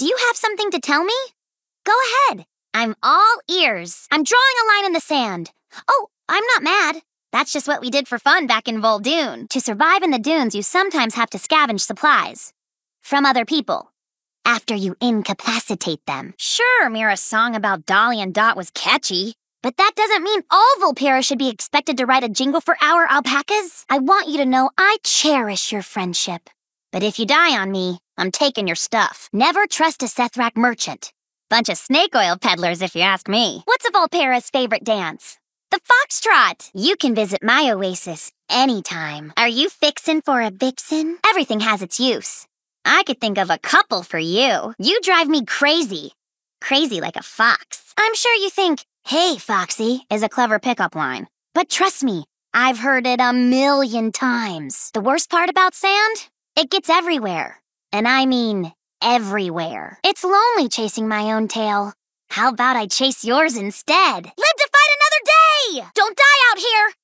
Do you have something to tell me? Go ahead. I'm all ears. I'm drawing a line in the sand. Oh, I'm not mad. That's just what we did for fun back in Voldoon. To survive in the dunes, you sometimes have to scavenge supplies from other people after you incapacitate them. Sure, Mira's song about Dolly and Dot was catchy, but that doesn't mean all Volpera should be expected to write a jingle for our alpacas. I want you to know I cherish your friendship. But if you die on me, I'm taking your stuff. Never trust a Sethrak merchant. Bunch of snake oil peddlers, if you ask me. What's a Volpera's favorite dance? The foxtrot! You can visit my oasis anytime. Are you fixin' for a vixen? Everything has its use. I could think of a couple for you. You drive me crazy. Crazy like a fox. I'm sure you think, hey, Foxy, is a clever pickup line. But trust me, I've heard it a million times. The worst part about sand? It gets everywhere. And I mean everywhere. It's lonely chasing my own tail. How about I chase yours instead? Live to fight another day! Don't die out here!